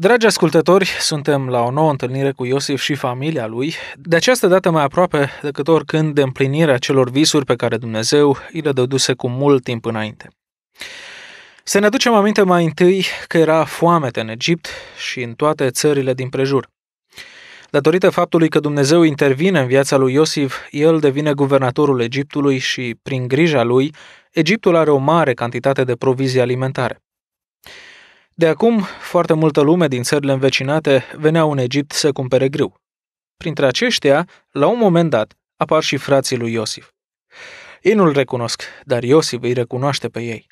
Dragi ascultători, suntem la o nouă întâlnire cu Iosif și familia lui, de această dată mai aproape decât oricând de împlinirea celor visuri pe care Dumnezeu îi le dăduse cu mult timp înainte. Să ne aducem aminte mai întâi că era foamete în Egipt și în toate țările din prejur. Datorită faptului că Dumnezeu intervine în viața lui Iosif, el devine guvernatorul Egiptului și, prin grija lui, Egiptul are o mare cantitate de provizie alimentare. De acum, foarte multă lume din țările învecinate veneau în Egipt să cumpere grâu. Printre aceștia, la un moment dat, apar și frații lui Iosif. Ei nu-l recunosc, dar Iosif îi recunoaște pe ei.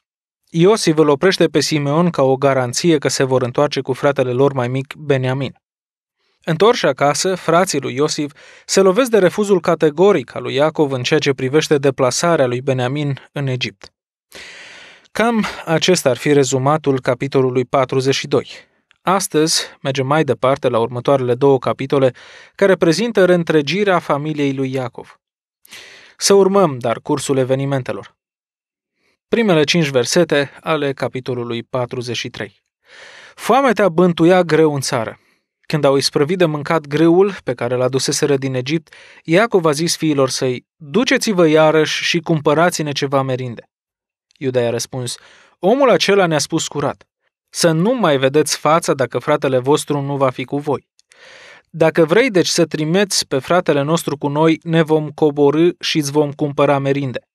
Iosif îl oprește pe Simeon ca o garanție că se vor întoarce cu fratele lor mai mic, Beniamin. Întorși acasă, frații lui Iosif se lovesc de refuzul categoric al lui Iacov în ceea ce privește deplasarea lui Beniamin în Egipt. Cam acesta ar fi rezumatul capitolului 42. Astăzi mergem mai departe la următoarele două capitole care prezintă reîntregirea familiei lui Iacov. Să urmăm, dar, cursul evenimentelor. Primele cinci versete ale capitolului 43. Foamea bântuia greu în țară. Când au isprăvit de mâncat greul pe care l-a duseseră din Egipt, Iacov a zis fiilor săi, duceți-vă iarăși și cumpărați-ne ceva merinde. Iuda i-a răspuns, omul acela ne-a spus curat, să nu mai vedeți fața dacă fratele vostru nu va fi cu voi. Dacă vrei deci să trimeți pe fratele nostru cu noi, ne vom coborâ și îți vom cumpăra merinde.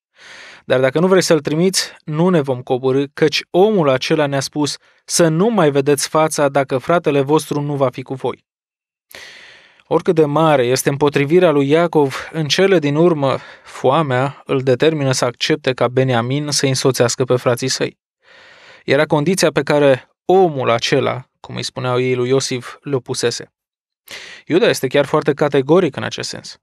Dar dacă nu vrei să-l trimiți, nu ne vom coborâ, căci omul acela ne-a spus să nu mai vedeți fața dacă fratele vostru nu va fi cu voi. Oricât de mare este împotrivirea lui Iacov, în cele din urmă, foamea îl determină să accepte ca Beniamin să însoțească pe frații săi. Era condiția pe care omul acela, cum îi spuneau ei lui Iosif, le pusese. Iuda este chiar foarte categoric în acest sens.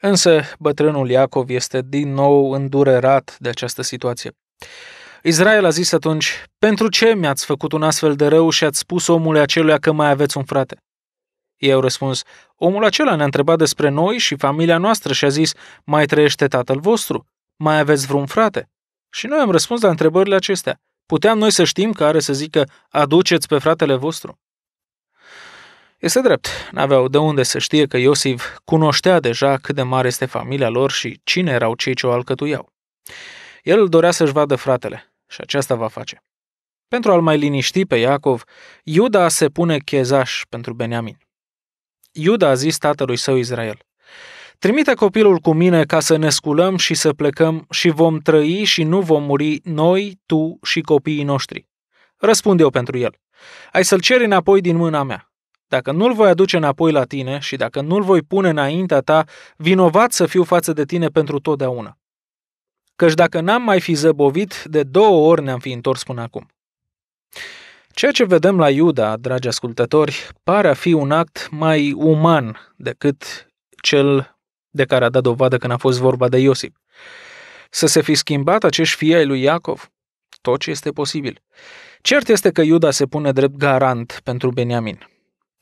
Însă, bătrânul Iacov este din nou îndurerat de această situație. Israel a zis atunci, pentru ce mi-ați făcut un astfel de rău și ați spus omului aceluia că mai aveți un frate? Ei au răspuns, omul acela ne-a întrebat despre noi și familia noastră și a zis, mai trăiește tatăl vostru? Mai aveți vreun frate? Și noi am răspuns la întrebările acestea. Puteam noi să știm care să zică, aduceți pe fratele vostru? Este drept, n-aveau de unde să știe că Iosif cunoștea deja cât de mare este familia lor și cine erau cei ce o alcătuiau. El dorea să-și vadă fratele și aceasta va face. Pentru a-l mai liniști pe Iacov, Iuda se pune chezaș pentru Beniamin. Iuda a zis tatălui său Israel, Trimite copilul cu mine ca să ne sculăm și să plecăm și vom trăi și nu vom muri noi, tu și copiii noștri. Răspunde eu pentru el. Ai să-l ceri înapoi din mâna mea. Dacă nu-l voi aduce înapoi la tine și dacă nu-l voi pune înaintea ta, vinovat să fiu față de tine pentru totdeauna. Căci dacă n-am mai fi zăbovit, de două ori ne-am fi întors până acum. Ceea ce vedem la Iuda, dragi ascultători, pare a fi un act mai uman decât cel de care a dat dovadă când a fost vorba de Iosif. Să se fi schimbat acești fii ai lui Iacov? Tot ce este posibil. Cert este că Iuda se pune drept garant pentru Beniamin.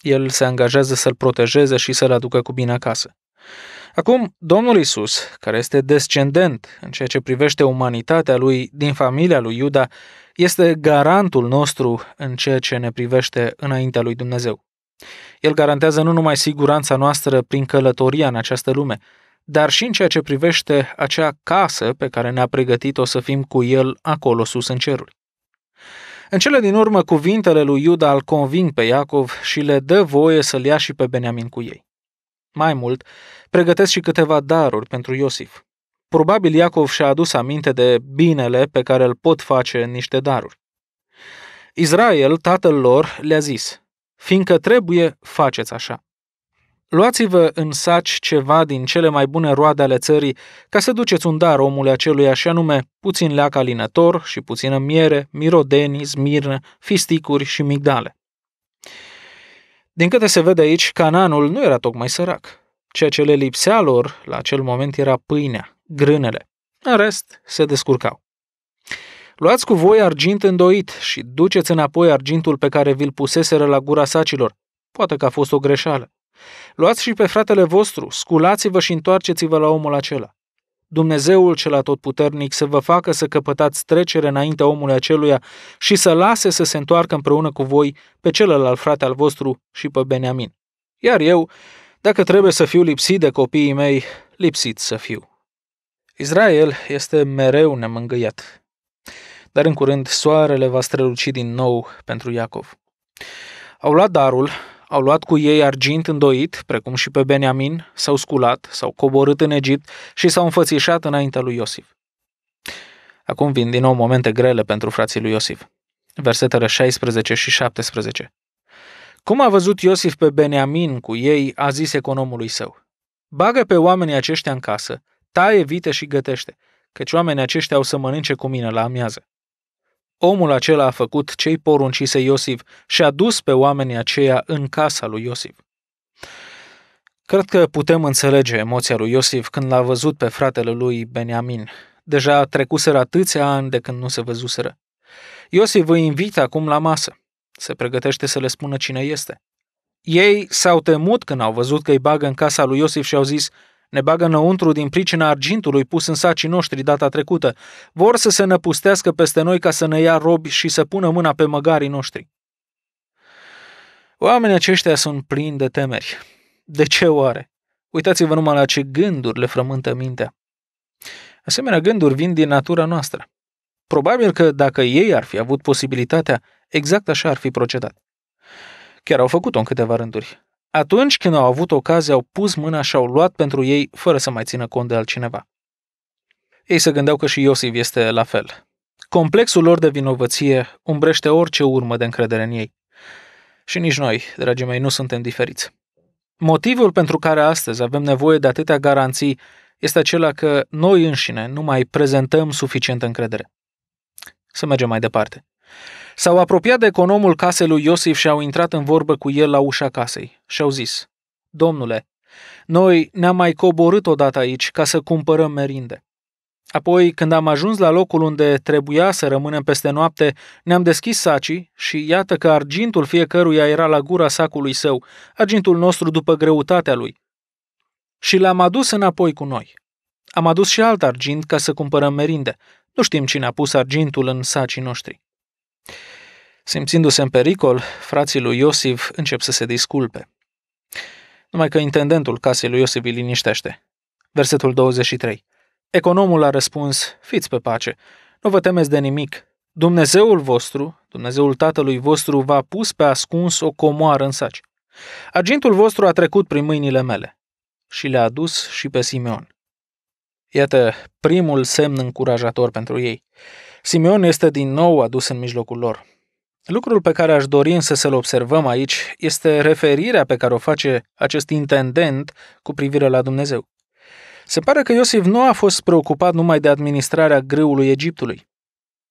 El se angajează să-l protejeze și să-l aducă cu bine acasă. Acum, Domnul Isus, care este descendent în ceea ce privește umanitatea lui din familia lui Iuda, este garantul nostru în ceea ce ne privește înaintea lui Dumnezeu. El garantează nu numai siguranța noastră prin călătoria în această lume, dar și în ceea ce privește acea casă pe care ne-a pregătit-o să fim cu el acolo sus în ceruri. În cele din urmă, cuvintele lui Iuda îl conving pe Iacov și le dă voie să-l ia și pe Beniamin cu ei. Mai mult, pregătesc și câteva daruri pentru Iosif. Probabil Iacov și-a adus aminte de binele pe care îl pot face în niște daruri. Israel, tatăl lor, le-a zis, fiindcă trebuie, faceți așa. Luați-vă în saci ceva din cele mai bune roade ale țării ca să duceți un dar omului acelui așa nume puțin leac alinător și puțină miere, mirodeni, zmirnă, fisticuri și migdale. Din câte se vede aici, Cananul nu era tocmai sărac. Ceea ce le lipsea lor la acel moment era pâinea, grânele. În rest, se descurcau. Luați cu voi argint îndoit și duceți înapoi argintul pe care vi-l puseseră la gura sacilor. Poate că a fost o greșeală. Luați și pe fratele vostru, sculați-vă și întoarceți-vă la omul acela. Dumnezeul cel atotputernic să vă facă să căpătați trecere înaintea omului aceluia și să lase să se întoarcă împreună cu voi pe celălalt frate al vostru și pe Beniamin. Iar eu, dacă trebuie să fiu lipsit de copiii mei, lipsit să fiu. Israel este mereu nemângăiat. dar în curând soarele va străluci din nou pentru Iacov. Au luat darul, au luat cu ei argint îndoit, precum și pe Beniamin, s-au sculat, s-au coborât în Egipt și s-au înfățișat înaintea lui Iosif. Acum vin din nou momente grele pentru frații lui Iosif. Versetele 16 și 17. Cum a văzut Iosif pe Beniamin cu ei, a zis economului său. Bagă pe oamenii aceștia în casă, taie vite și gătește, căci oamenii aceștia au să mănânce cu mine la amiază. Omul acela a făcut cei poruncise Iosif și a dus pe oamenii aceia în casa lui Iosif. Cred că putem înțelege emoția lui Iosif când l-a văzut pe fratele lui Beniamin. Deja trecuseră atâția ani de când nu se văzuseră. Iosif îi invită acum la masă. Se pregătește să le spună cine este. Ei s-au temut când au văzut că îi bagă în casa lui Iosif și au zis, ne bagă înăuntru din pricina argintului pus în sacii noștri data trecută. Vor să se năpustească peste noi ca să ne ia robi și să pună mâna pe măgarii noștri. Oamenii aceștia sunt plini de temeri. De ce oare? Uitați-vă numai la ce gânduri le frământă mintea. Asemenea gânduri vin din natura noastră. Probabil că dacă ei ar fi avut posibilitatea, exact așa ar fi procedat. Chiar au făcut-o în câteva rânduri. Atunci când au avut ocazia, au pus mâna și au luat pentru ei, fără să mai țină cont de altcineva. Ei se gândeau că și Iosif este la fel. Complexul lor de vinovăție umbrește orice urmă de încredere în ei. Și nici noi, dragii mei, nu suntem diferiți. Motivul pentru care astăzi avem nevoie de atâtea garanții este acela că noi înșine nu mai prezentăm suficientă încredere. Să mergem mai departe. S-au apropiat de economul casei lui Iosif și au intrat în vorbă cu el la ușa casei și au zis, Domnule, noi ne-am mai coborât odată aici ca să cumpărăm merinde. Apoi, când am ajuns la locul unde trebuia să rămânem peste noapte, ne-am deschis sacii și iată că argintul fiecăruia era la gura sacului său, argintul nostru după greutatea lui. Și l-am adus înapoi cu noi. Am adus și alt argint ca să cumpărăm merinde. Nu știm cine a pus argintul în sacii noștri. Simțindu-se în pericol, frații lui Iosif încep să se disculpe. Numai că intendentul casei lui Iosif îi liniștește. Versetul 23. Economul a răspuns, fiți pe pace, nu vă temeți de nimic. Dumnezeul vostru, Dumnezeul tatălui vostru, v-a pus pe ascuns o comoară în saci. Agentul vostru a trecut prin mâinile mele și le-a adus și pe Simeon. Iată primul semn încurajator pentru ei. Simeon este din nou adus în mijlocul lor. Lucrul pe care aș dori însă să-l observăm aici este referirea pe care o face acest intendent cu privire la Dumnezeu. Se pare că Iosif nu a fost preocupat numai de administrarea greului Egiptului.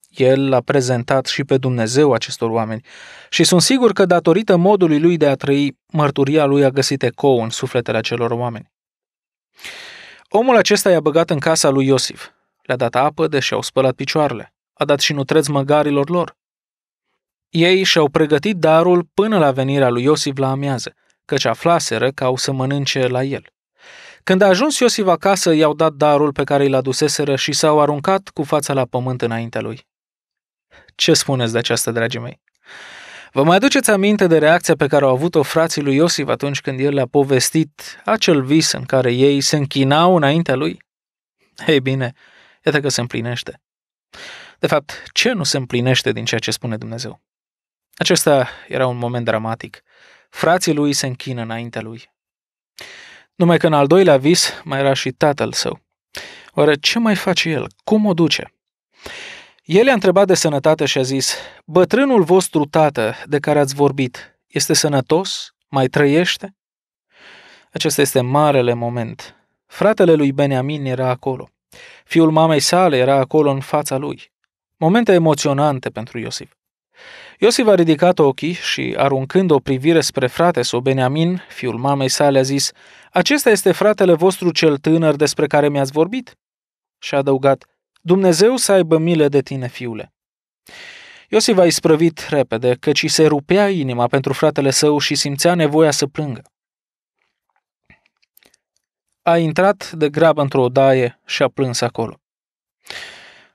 El l-a prezentat și pe Dumnezeu acestor oameni și sunt sigur că datorită modului lui de a trăi, mărturia lui a găsit ecou în sufletele acelor oameni. Omul acesta i-a băgat în casa lui Iosif, le-a dat apă de și-au spălat picioarele, a dat și nutreți măgarilor lor, ei și-au pregătit darul până la venirea lui Iosif la amiază, căci aflaseră că au să mănânce la el. Când a ajuns Iosif acasă, i-au dat darul pe care îl aduseseră și s-au aruncat cu fața la pământ înaintea lui. Ce spuneți de aceasta, dragii mei? Vă mai aduceți aminte de reacția pe care au avut-o frații lui Iosif atunci când el le-a povestit acel vis în care ei se închinau înaintea lui? Ei bine, iată că se împlinește. De fapt, ce nu se împlinește din ceea ce spune Dumnezeu? Acesta era un moment dramatic. Frații lui se închină înaintea lui. Numai că în al doilea vis mai era și tatăl său. Oare ce mai face el? Cum o duce? El i-a întrebat de sănătate și a zis, Bătrânul vostru tată de care ați vorbit, este sănătos? Mai trăiește? Acesta este marele moment. Fratele lui Beniamin era acolo. Fiul mamei sale era acolo în fața lui. Momente emoționante pentru Iosif. Iosif a ridicat ochii și, aruncând o privire spre frate său Beniamin, fiul mamei sale, a zis, Acesta este fratele vostru cel tânăr despre care mi-ați vorbit? Și a adăugat, Dumnezeu să aibă milă de tine, fiule. Iosif a isprăvit repede, căci se rupea inima pentru fratele său și simțea nevoia să plângă. A intrat de grabă într-o odaie și a plâns acolo.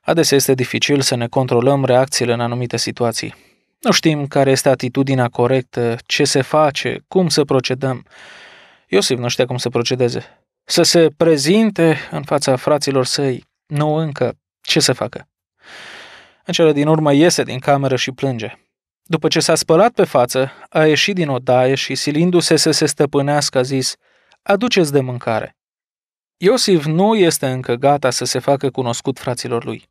Adesea este dificil să ne controlăm reacțiile în anumite situații. Nu știm care este atitudinea corectă, ce se face, cum să procedăm. Iosif nu știa cum să procedeze. Să se prezinte în fața fraților săi, nu încă, ce să facă? În cele din urmă iese din cameră și plânge. După ce s-a spălat pe față, a ieșit din odaie și, silindu-se să se stăpânească, a zis, aduceți de mâncare. Iosif nu este încă gata să se facă cunoscut fraților lui.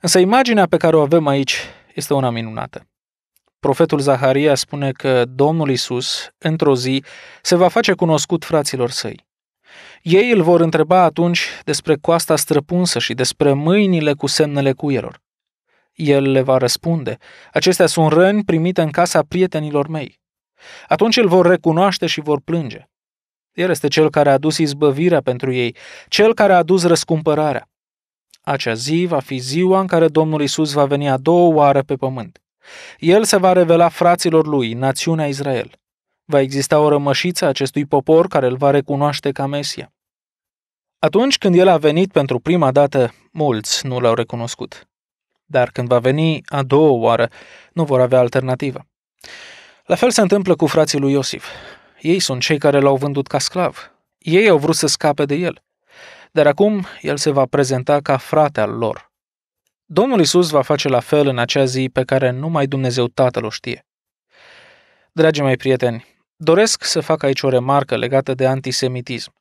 Însă imaginea pe care o avem aici este una minunată. Profetul Zaharia spune că Domnul Isus, într-o zi, se va face cunoscut fraților săi. Ei îl vor întreba atunci despre coasta străpunsă și despre mâinile cu semnele cuielor. El le va răspunde, acestea sunt răni primite în casa prietenilor mei. Atunci îl vor recunoaște și vor plânge. El este cel care a adus izbăvirea pentru ei, cel care a adus răscumpărarea. Acea zi va fi ziua în care Domnul Isus va veni a doua oară pe pământ. El se va revela fraților lui, națiunea Israel. Va exista o rămășiță a acestui popor care îl va recunoaște ca Mesia. Atunci când el a venit pentru prima dată, mulți nu l-au recunoscut. Dar când va veni a doua oară, nu vor avea alternativă. La fel se întâmplă cu frații lui Iosif. Ei sunt cei care l-au vândut ca sclav. Ei au vrut să scape de el. Dar acum el se va prezenta ca frate al lor. Domnul Isus va face la fel în acea zi pe care numai Dumnezeu Tatăl o știe. Dragii mei prieteni, doresc să fac aici o remarcă legată de antisemitism.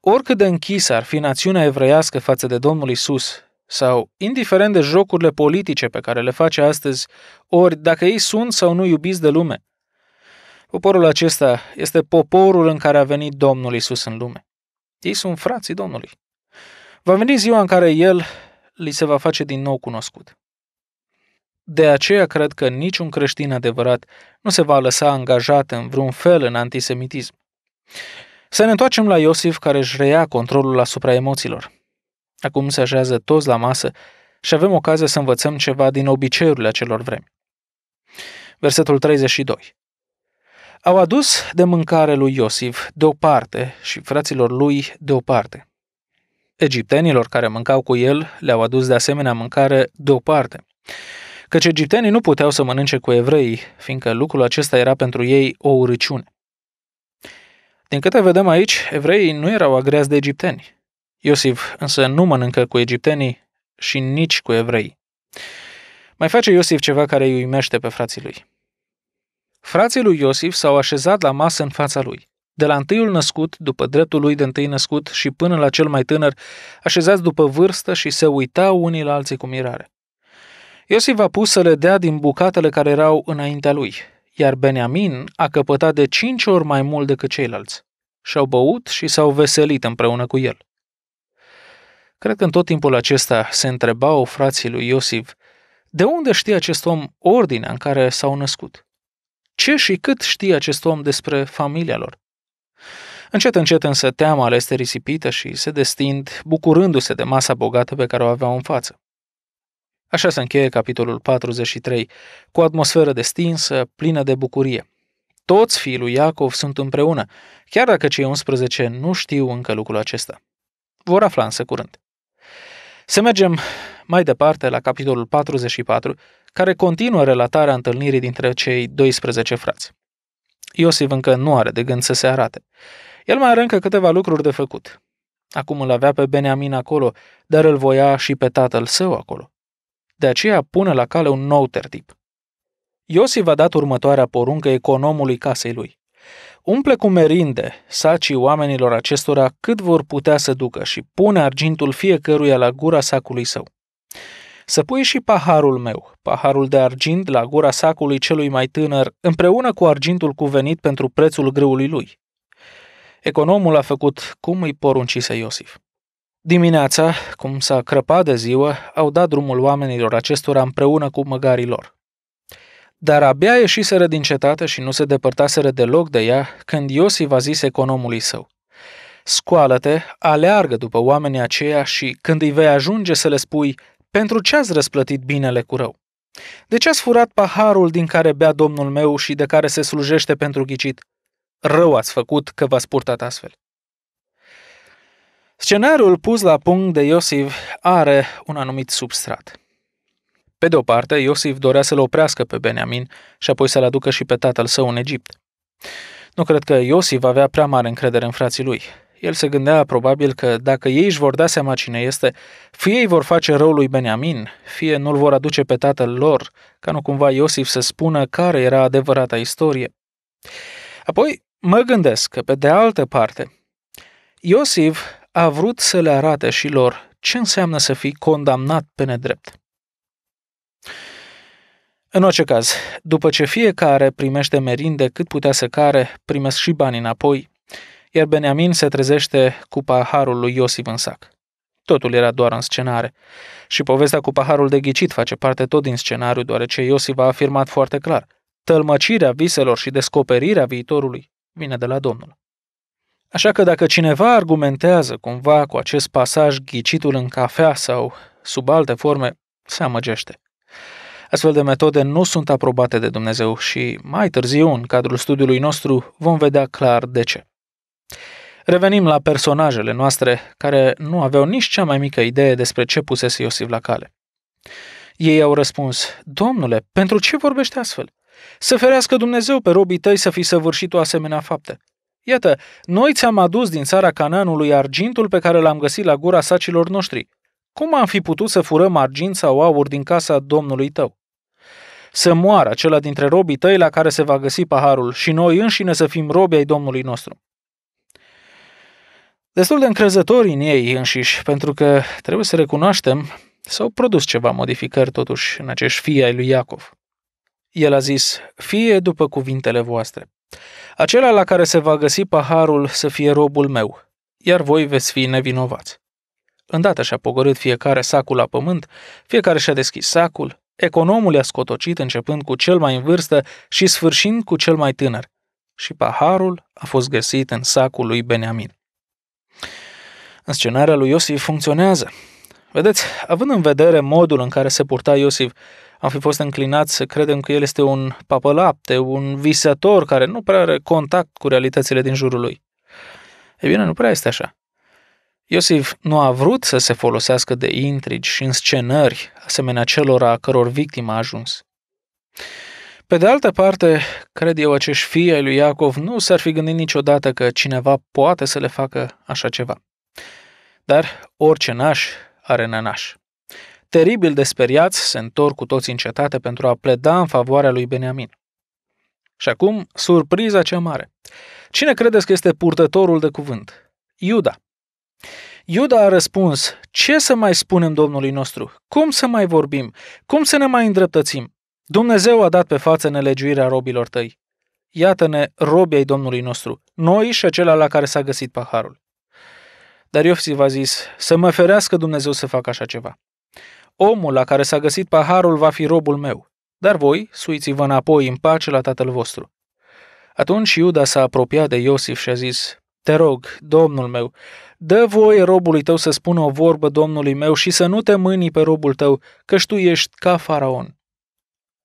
Oricât de închis ar fi națiunea evreiască față de Domnul Isus, sau indiferent de jocurile politice pe care le face astăzi, ori dacă ei sunt sau nu iubiți de lume, poporul acesta este poporul în care a venit Domnul Isus în lume. Ei sunt frații Domnului. Va veni ziua în care El li se va face din nou cunoscut. De aceea cred că niciun creștin adevărat nu se va lăsa angajat în vreun fel în antisemitism. Să ne întoarcem la Iosif care își reia controlul asupra emoțiilor. Acum se așează toți la masă și avem ocazia să învățăm ceva din obiceiurile acelor vremi. Versetul 32. Au adus de mâncare lui Iosif deoparte și fraților lui deoparte. Egiptenilor care mâncau cu el le-au adus de asemenea mâncare deoparte. Căci egiptenii nu puteau să mănânce cu evrei, fiindcă lucrul acesta era pentru ei o urăciune. Din câte vedem aici, evreii nu erau agreați de egipteni. Iosif însă nu mănâncă cu egiptenii și nici cu evrei. Mai face Iosif ceva care îi uimește pe frații lui. Frații lui Iosif s-au așezat la masă în fața lui de la întâiul născut, după dreptul lui de întâi născut și până la cel mai tânăr, așezați după vârstă și se uitau unii la alții cu mirare. Iosif a pus să le dea din bucatele care erau înaintea lui, iar Beniamin a căpătat de cinci ori mai mult decât ceilalți. Și-au băut și s-au veselit împreună cu el. Cred că în tot timpul acesta se întrebau frații lui Iosif, de unde știe acest om ordinea în care s-au născut? Ce și cât știe acest om despre familia lor? Încet, încet însă teama le este risipită și se destind, bucurându-se de masa bogată pe care o aveau în față. Așa se încheie capitolul 43, cu o atmosferă destinsă, plină de bucurie. Toți fiii lui Iacov sunt împreună, chiar dacă cei 11 nu știu încă lucrul acesta. Vor afla însă curând. Să mergem mai departe la capitolul 44, care continuă relatarea întâlnirii dintre cei 12 frați. Iosif încă nu are de gând să se arate. El mai are încă câteva lucruri de făcut. Acum îl avea pe Beniamin acolo, dar îl voia și pe tatăl său acolo. De aceea pune la cale un nou tertip. Iosif a dat următoarea poruncă economului casei lui. Umple cu merinde sacii oamenilor acestora cât vor putea să ducă și pune argintul fiecăruia la gura sacului său. Să pui și paharul meu, paharul de argint la gura sacului celui mai tânăr, împreună cu argintul cuvenit pentru prețul greului lui. Economul a făcut cum îi poruncise Iosif. Dimineața, cum s-a crăpat de ziua, au dat drumul oamenilor acestora împreună cu măgarii lor. Dar abia ieșiseră din cetate și nu se depărtaseră deloc de ea când Iosif a zis economului său. Scoală-te, aleargă după oamenii aceia și când îi vei ajunge să le spui, pentru ce ați răsplătit binele cu rău? De ce ați furat paharul din care bea domnul meu și de care se slujește pentru ghicit? Rău ați făcut că v-ați purtat astfel. Scenariul pus la punct de Iosif are un anumit substrat. Pe de o parte, Iosif dorea să-l oprească pe Beniamin și apoi să-l aducă și pe tatăl său în Egipt. Nu cred că Iosif avea prea mare încredere în frații lui. El se gândea probabil că dacă ei își vor da seama cine este, fie ei vor face răul lui Beniamin, fie nu-l vor aduce pe tatăl lor, ca nu cumva Iosif să spună care era adevărata istorie. Apoi mă gândesc că, pe de altă parte, Iosif a vrut să le arate și lor ce înseamnă să fii condamnat pe nedrept. În orice caz, după ce fiecare primește merinde cât putea să care, primesc și bani înapoi, iar Beniamin se trezește cu paharul lui Iosif în sac. Totul era doar în scenare. Și povestea cu paharul de ghicit face parte tot din scenariu, deoarece Iosif a afirmat foarte clar. Tălmăcirea viselor și descoperirea viitorului vine de la Domnul. Așa că dacă cineva argumentează cumva cu acest pasaj ghicitul în cafea sau sub alte forme, se amăgește. Astfel de metode nu sunt aprobate de Dumnezeu și mai târziu, în cadrul studiului nostru, vom vedea clar de ce. Revenim la personajele noastre, care nu aveau nici cea mai mică idee despre ce pusese Iosif la cale. Ei au răspuns, Domnule, pentru ce vorbește astfel? Să ferească Dumnezeu pe robii tăi să fi săvârșit o asemenea faptă. Iată, noi ți-am adus din țara Cananului argintul pe care l-am găsit la gura sacilor noștri. Cum am fi putut să furăm argint sau aur din casa Domnului tău? Să moară acela dintre robii tăi la care se va găsi paharul și noi înșine să fim robii ai Domnului nostru destul de încrezători în ei înșiși, pentru că, trebuie să recunoaștem, s-au produs ceva modificări totuși în acești fii ai lui Iacov. El a zis, fie după cuvintele voastre. Acela la care se va găsi paharul să fie robul meu, iar voi veți fi nevinovați. Îndată și-a pogorât fiecare sacul la pământ, fiecare și-a deschis sacul, economul i-a scotocit începând cu cel mai în vârstă și sfârșind cu cel mai tânăr. Și paharul a fost găsit în sacul lui Beniamin. Scenarea lui Iosif funcționează. Vedeți, având în vedere modul în care se purta Iosif, am fi fost înclinat să credem că el este un papălapte, un visător care nu prea are contact cu realitățile din jurul lui. Ei bine, nu prea este așa. Iosif nu a vrut să se folosească de intrigi și înscenări asemenea celor a căror victima a ajuns. Pe de altă parte, cred eu, acești fii ai lui Iacov nu s-ar fi gândit niciodată că cineva poate să le facă așa ceva dar orice naș are nănaș. Teribil de speriați, se întorc cu toți în cetate pentru a pleda în favoarea lui Beniamin. Și acum, surpriza cea mare. Cine credeți că este purtătorul de cuvânt? Iuda. Iuda a răspuns, ce să mai spunem Domnului nostru? Cum să mai vorbim? Cum să ne mai îndreptățim? Dumnezeu a dat pe față nelegiuirea robilor tăi. Iată-ne robii ai Domnului nostru, noi și acela la care s-a găsit paharul. Dar Iosif a zis, să mă ferească Dumnezeu să fac așa ceva. Omul la care s-a găsit paharul va fi robul meu, dar voi suiți-vă înapoi în pace la tatăl vostru. Atunci Iuda s-a apropiat de Iosif și a zis, Te rog, domnul meu, dă voie robului tău să spună o vorbă domnului meu și să nu te mâni pe robul tău, că tu ești ca faraon.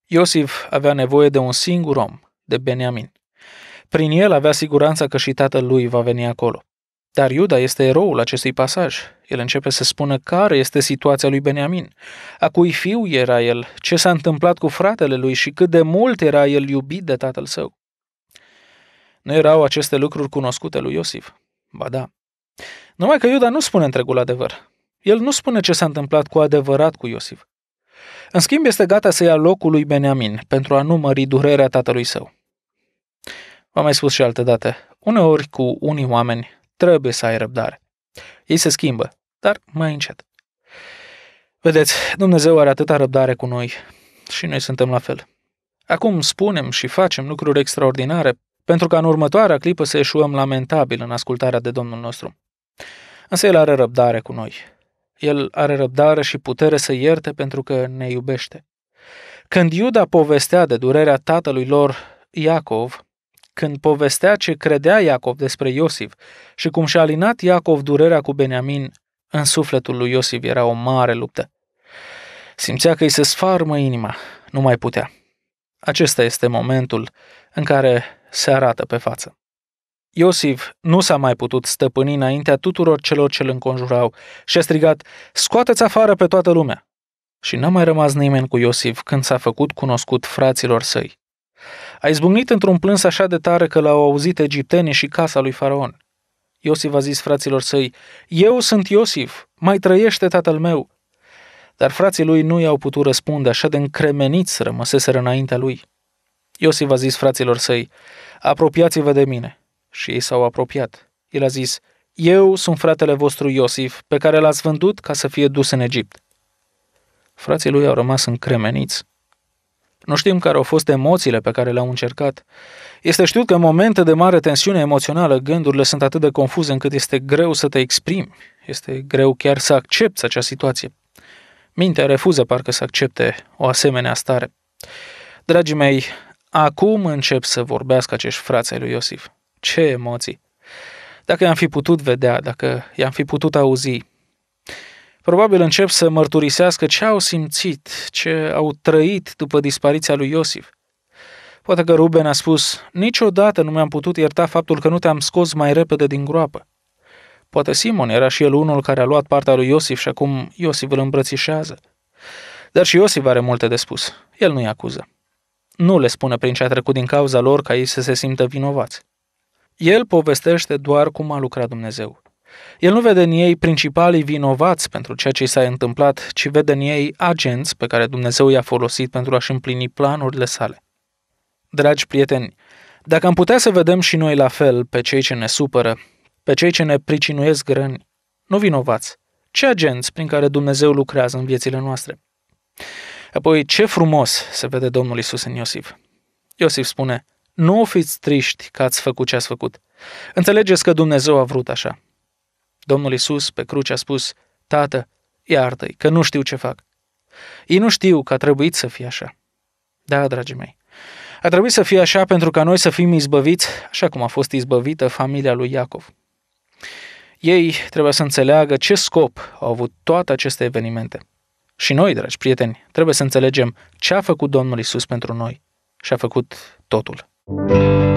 Iosif avea nevoie de un singur om, de Beniamin. Prin el avea siguranța că și tatăl lui va veni acolo. Dar Iuda este eroul acestui pasaj. El începe să spună care este situația lui Beniamin, a cui fiu era el, ce s-a întâmplat cu fratele lui și cât de mult era el iubit de tatăl său. Nu erau aceste lucruri cunoscute lui Iosif. Ba da. Numai că Iuda nu spune întregul adevăr. El nu spune ce s-a întâmplat cu adevărat cu Iosif. În schimb, este gata să ia locul lui Beniamin pentru a nu mări durerea tatălui său. V-am mai spus și alte date. Uneori cu unii oameni Trebuie să ai răbdare. Ei se schimbă, dar mai încet. Vedeți, Dumnezeu are atâta răbdare cu noi și noi suntem la fel. Acum spunem și facem lucruri extraordinare pentru ca în următoarea clipă să eșuăm lamentabil în ascultarea de Domnul nostru. Însă El are răbdare cu noi. El are răbdare și putere să ierte pentru că ne iubește. Când Iuda povestea de durerea tatălui lor, Iacov, când povestea ce credea Iacov despre Iosif și cum și-a alinat Iacov durerea cu Beniamin, în sufletul lui Iosif era o mare luptă. Simțea că îi se sfarmă inima, nu mai putea. Acesta este momentul în care se arată pe față. Iosif nu s-a mai putut stăpâni înaintea tuturor celor ce îl înconjurau și a strigat, scoateți afară pe toată lumea! Și n-a mai rămas nimeni cu Iosif când s-a făcut cunoscut fraților săi. A izbucnit într-un plâns așa de tare că l-au auzit egiptenii și casa lui faraon. Iosif a zis fraților săi, Eu sunt Iosif, mai trăiește tatăl meu. Dar frații lui nu i-au putut răspunde, așa de încremeniți rămăseseră înaintea lui. Iosif a zis fraților săi, Apropiați-vă de mine. Și ei s-au apropiat. El a zis, Eu sunt fratele vostru Iosif, pe care l-ați vândut ca să fie dus în Egipt. Frații lui au rămas încremeniți nu știm care au fost emoțiile pe care le-au încercat. Este știut că în momente de mare tensiune emoțională, gândurile sunt atât de confuze încât este greu să te exprimi. Este greu chiar să accepti acea situație. Mintea refuză parcă să accepte o asemenea stare. Dragii mei, acum încep să vorbească acești frați ai lui Iosif. Ce emoții! Dacă i-am fi putut vedea, dacă i-am fi putut auzi, Probabil încep să mărturisească ce au simțit, ce au trăit după dispariția lui Iosif. Poate că Ruben a spus, niciodată nu mi-am putut ierta faptul că nu te-am scos mai repede din groapă. Poate Simon era și el unul care a luat partea lui Iosif și acum Iosif îl îmbrățișează. Dar și Iosif are multe de spus. El nu-i acuză. Nu le spune prin ce a trecut din cauza lor ca ei să se simtă vinovați. El povestește doar cum a lucrat Dumnezeu. El nu vede în ei principalii vinovați pentru ceea ce i s-a întâmplat, ci vede în ei agenți pe care Dumnezeu i-a folosit pentru a-și împlini planurile sale. Dragi prieteni, dacă am putea să vedem și noi la fel pe cei ce ne supără, pe cei ce ne pricinuiesc răni, nu vinovați, ce agenți prin care Dumnezeu lucrează în viețile noastre. Apoi, ce frumos se vede Domnul Isus în Iosif. Iosif spune, nu fiți triști că ați făcut ce ați făcut. Înțelegeți că Dumnezeu a vrut așa. Domnul Isus pe cruce a spus, Tată, iartă-i, că nu știu ce fac. Ei nu știu că a trebuit să fie așa. Da, dragii mei, a trebuit să fie așa pentru ca noi să fim izbăviți, așa cum a fost izbăvită familia lui Iacov. Ei trebuie să înțeleagă ce scop au avut toate aceste evenimente. Și noi, dragi prieteni, trebuie să înțelegem ce a făcut Domnul Isus pentru noi și a făcut totul. Muzica